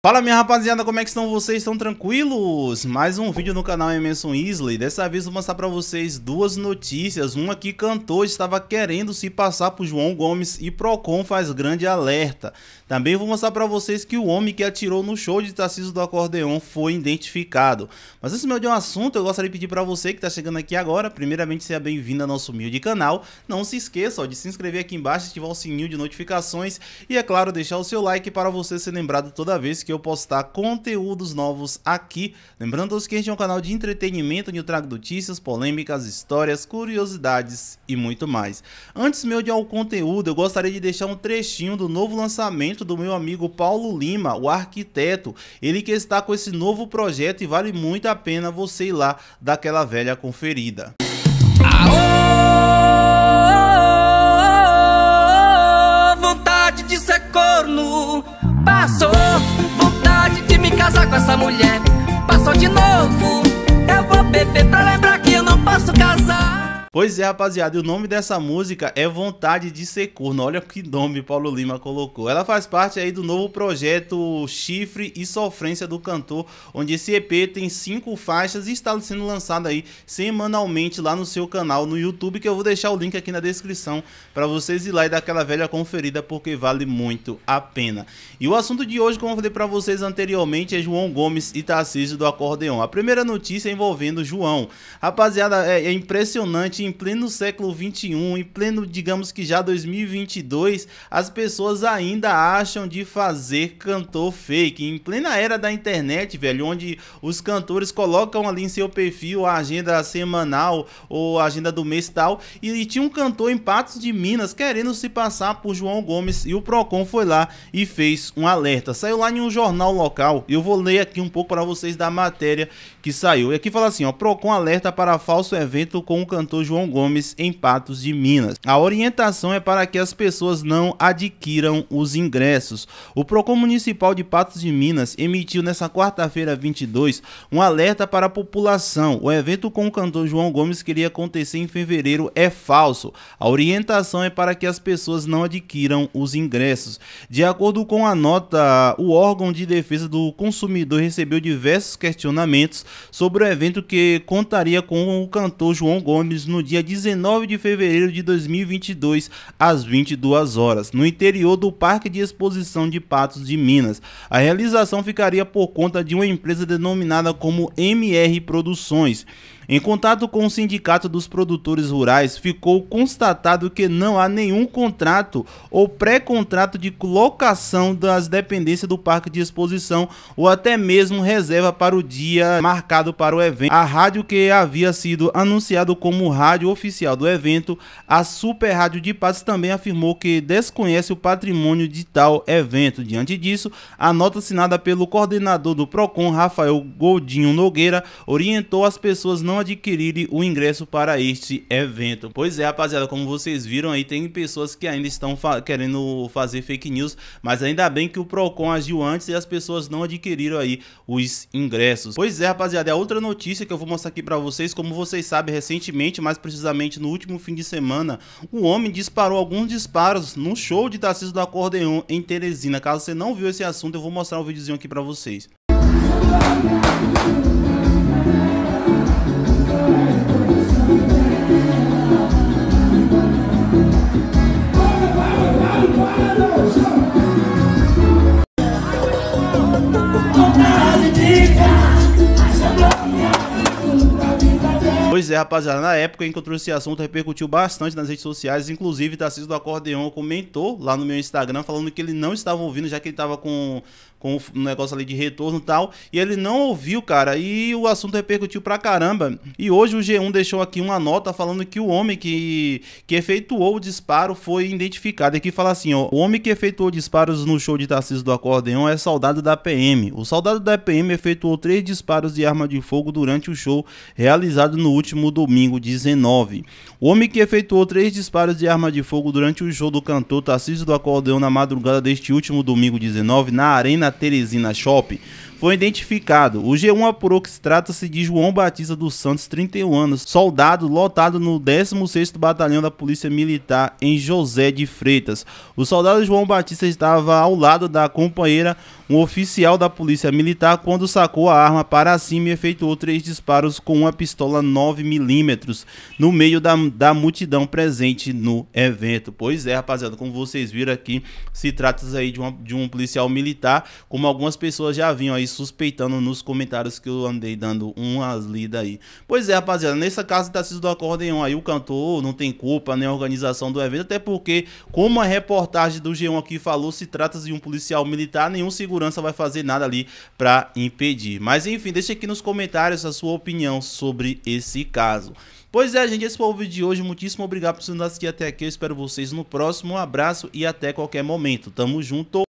Fala minha rapaziada, como é que estão vocês? Estão tranquilos? Mais um vídeo no canal Emerson Isley. Dessa vez vou mostrar pra vocês duas notícias. Uma que cantou estava querendo se passar por João Gomes e Procon faz grande alerta. Também vou mostrar pra vocês que o homem que atirou no show de Tarcísio do Acordeon foi identificado. Mas antes meu de um assunto, eu gostaria de pedir pra você que tá chegando aqui agora, primeiramente seja bem-vindo ao nosso humilde canal. Não se esqueça ó, de se inscrever aqui embaixo, ativar o sininho de notificações e é claro, deixar o seu like para você ser lembrado toda vez que que eu postar conteúdos novos aqui. Lembrando que este é um canal de entretenimento onde eu trago notícias, polêmicas, histórias, curiosidades e muito mais. Antes meu de ao conteúdo, eu gostaria de deixar um trechinho do novo lançamento do meu amigo Paulo Lima, o arquiteto. Ele que está com esse novo projeto e vale muito a pena você ir lá dar aquela velha conferida. Aô! mulher. Passou de novo, eu vou beber pra lembrar que eu não posso casar. Pois é, rapaziada, e o nome dessa música é Vontade de Ser Corno. Olha que nome Paulo Lima colocou. Ela faz parte aí do novo projeto Chifre e Sofrência do cantor, onde esse EP tem cinco faixas e está sendo lançado aí semanalmente lá no seu canal no YouTube, que eu vou deixar o link aqui na descrição para vocês ir lá e dar aquela velha conferida, porque vale muito a pena. E o assunto de hoje, como eu falei para vocês anteriormente, é João Gomes e Tarcísio do Acordeão. A primeira notícia envolvendo João. Rapaziada, é, é impressionante em pleno século 21, em pleno, digamos que já 2022, as pessoas ainda acham de fazer cantor fake. Em plena era da internet, velho, onde os cantores colocam ali em seu perfil a agenda semanal ou a agenda do mês tal, e, e tinha um cantor em Patos de Minas querendo se passar por João Gomes e o Procon foi lá e fez um alerta. Saiu lá em um jornal local. Eu vou ler aqui um pouco para vocês da matéria que saiu. E aqui fala assim, ó: Procon alerta para falso evento com o cantor João Gomes, em Patos de Minas. A orientação é para que as pessoas não adquiram os ingressos. O Procon Municipal de Patos de Minas emitiu nesta quarta-feira 22 um alerta para a população. O evento com o cantor João Gomes que iria acontecer em fevereiro é falso. A orientação é para que as pessoas não adquiram os ingressos. De acordo com a nota, o órgão de defesa do consumidor recebeu diversos questionamentos sobre o evento que contaria com o cantor João Gomes no no dia 19 de fevereiro de 2022, às 22 horas, no interior do Parque de Exposição de Patos de Minas. A realização ficaria por conta de uma empresa denominada como MR Produções. Em contato com o Sindicato dos Produtores Rurais, ficou constatado que não há nenhum contrato ou pré-contrato de colocação das dependências do parque de exposição ou até mesmo reserva para o dia marcado para o evento. A rádio que havia sido anunciado como rádio rádio oficial do evento, a Super Rádio de Passos também afirmou que desconhece o patrimônio de tal evento. Diante disso, a nota assinada pelo coordenador do PROCON, Rafael Goldinho Nogueira, orientou as pessoas não adquirirem o ingresso para este evento. Pois é, rapaziada, como vocês viram aí, tem pessoas que ainda estão fa querendo fazer fake news, mas ainda bem que o PROCON agiu antes e as pessoas não adquiriram aí os ingressos. Pois é, rapaziada, é outra notícia que eu vou mostrar aqui para vocês, como vocês sabem, recentemente, mas mais precisamente no último fim de semana, o homem disparou alguns disparos no show de Tarcísio do Acordeon em Teresina. Caso você não viu esse assunto, eu vou mostrar um videozinho aqui para vocês. Pois é, rapaziada, na época eu encontrou esse assunto, repercutiu bastante nas redes sociais, inclusive o Tarcísio do Acordeon comentou lá no meu Instagram, falando que ele não estava ouvindo, já que ele estava com com um negócio ali de retorno e tal. E ele não ouviu, cara. E o assunto repercutiu pra caramba. E hoje o G1 deixou aqui uma nota falando que o homem que, que efetuou o disparo foi identificado. E aqui fala assim: ó, o homem que efetuou disparos no show de Tarcísio do Acordeão é soldado da PM. O soldado da PM efetuou três disparos de arma de fogo durante o show realizado no último domingo, 19. O homem que efetuou três disparos de arma de fogo durante o show do cantor Tarcísio do Acordeão na madrugada deste último domingo, 19, na Arena na Teresina Shopping, foi identificado. O G1 apurou que se trata-se de João Batista dos Santos, 31 anos, soldado lotado no 16º Batalhão da Polícia Militar em José de Freitas. O soldado João Batista estava ao lado da companheira um oficial da polícia militar quando sacou a arma para cima e efetuou três disparos com uma pistola 9mm no meio da, da multidão presente no evento. Pois é, rapaziada, como vocês viram aqui, se trata aí de, uma, de um policial militar, como algumas pessoas já vinham aí suspeitando nos comentários que eu andei dando umas lidas aí. Pois é, rapaziada, nessa casa tá sido do acordeão aí, o cantor não tem culpa nem a organização do evento, até porque, como a reportagem do G1 aqui falou, se trata de um policial militar, nenhum segurança segurança vai fazer nada ali para impedir. Mas enfim, deixa aqui nos comentários a sua opinião sobre esse caso. Pois é, gente, esse foi o vídeo de hoje. Muitíssimo obrigado por nos assistir até aqui. Eu espero vocês no próximo. Um abraço e até qualquer momento. Tamo junto.